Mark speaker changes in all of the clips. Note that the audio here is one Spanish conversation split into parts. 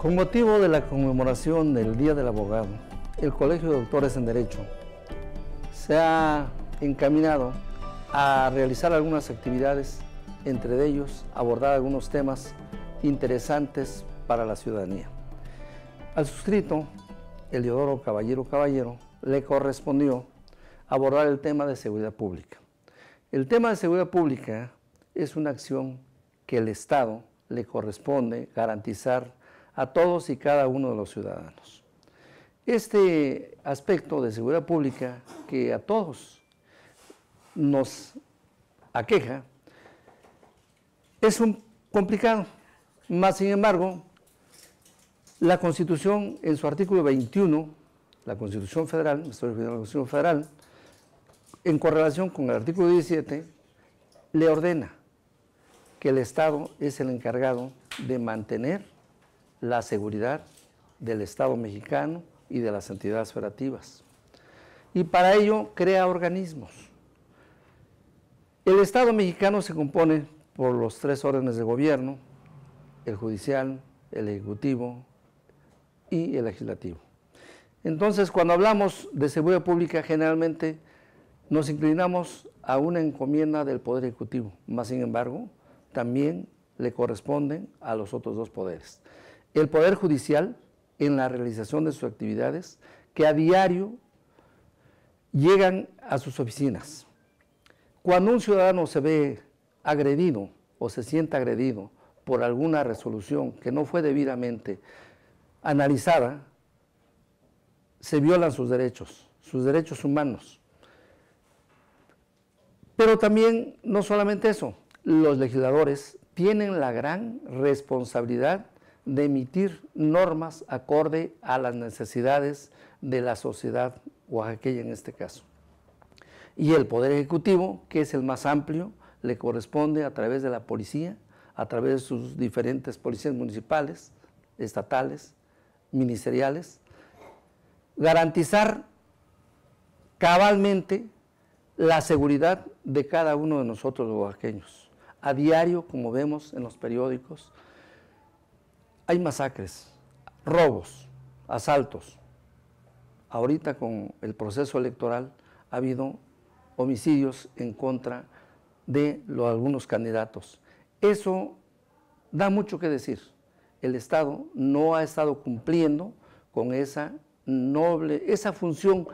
Speaker 1: Con motivo de la conmemoración del Día del Abogado, el Colegio de Doctores en Derecho se ha encaminado a realizar algunas actividades, entre ellos abordar algunos temas interesantes para la ciudadanía. Al suscrito, Eliodoro Caballero Caballero, le correspondió abordar el tema de seguridad pública. El tema de seguridad pública es una acción que el Estado le corresponde garantizar a todos y cada uno de los ciudadanos. Este aspecto de seguridad pública que a todos nos aqueja es un complicado. Más sin embargo, la Constitución en su artículo 21, la Constitución Federal, la Constitución Federal, en correlación con el artículo 17, le ordena que el Estado es el encargado de mantener la seguridad del Estado mexicano y de las entidades federativas Y para ello crea organismos. El Estado mexicano se compone por los tres órdenes de gobierno, el judicial, el ejecutivo y el legislativo. Entonces, cuando hablamos de seguridad pública, generalmente nos inclinamos a una encomienda del Poder Ejecutivo. Más sin embargo, también le corresponden a los otros dos poderes el Poder Judicial en la realización de sus actividades que a diario llegan a sus oficinas. Cuando un ciudadano se ve agredido o se sienta agredido por alguna resolución que no fue debidamente analizada, se violan sus derechos, sus derechos humanos. Pero también, no solamente eso, los legisladores tienen la gran responsabilidad de emitir normas acorde a las necesidades de la sociedad oaxaqueña en este caso. Y el Poder Ejecutivo, que es el más amplio, le corresponde a través de la policía, a través de sus diferentes policías municipales, estatales, ministeriales, garantizar cabalmente la seguridad de cada uno de nosotros los oaxaqueños. A diario, como vemos en los periódicos, hay masacres, robos, asaltos. Ahorita con el proceso electoral ha habido homicidios en contra de algunos candidatos. Eso da mucho que decir. El Estado no ha estado cumpliendo con esa noble, esa función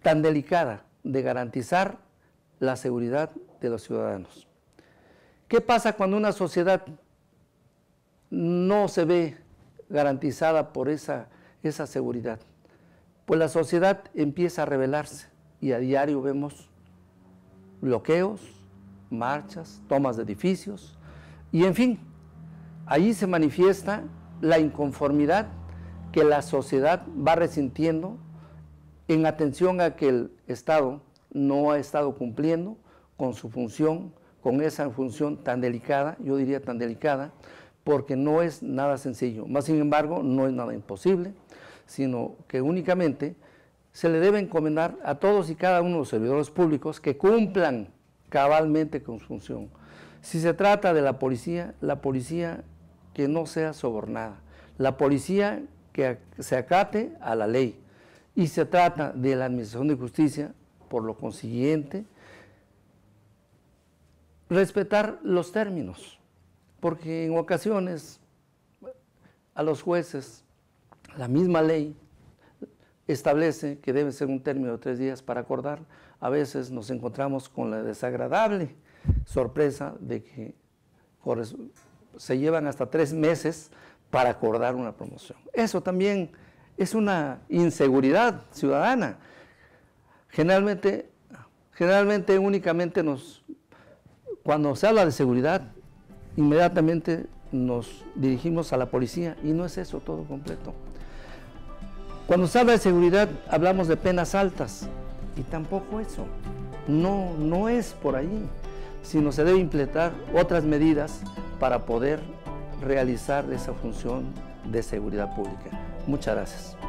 Speaker 1: tan delicada de garantizar la seguridad de los ciudadanos. ¿Qué pasa cuando una sociedad no se ve garantizada por esa, seguridad. Pues la sociedad empieza a rebelarse y a diario vemos bloqueos, marchas, tomas de edificios y en fin, allí se manifiesta la inconformidad que la sociedad va resintiendo en atención a que el Estado no ha estado cumpliendo con su función, con esa función tan delicada, yo diría tan delicada, porque no es nada sencillo. Más sin embargo, no es nada imposible, sino que únicamente se le debe encomendar a todos y cada uno de los servidores públicos que cumplan cabalmente con su función. Si se trata de la policía, la policía que no sea sobornada, la policía que se acate a la ley. Y se trata de la Administración de Justicia, por lo consiguiente, respetar los términos porque en ocasiones a los jueces la misma ley establece que debe ser un término de tres días para acordar. A veces nos encontramos con la desagradable sorpresa de que se llevan hasta tres meses para acordar una promoción. Eso también es una inseguridad ciudadana. Generalmente, generalmente únicamente nos, cuando se habla de seguridad, inmediatamente nos dirigimos a la policía y no es eso todo completo. Cuando se habla de seguridad hablamos de penas altas y tampoco eso. No, no es por ahí, sino se debe implementar otras medidas para poder realizar esa función de seguridad pública. Muchas gracias.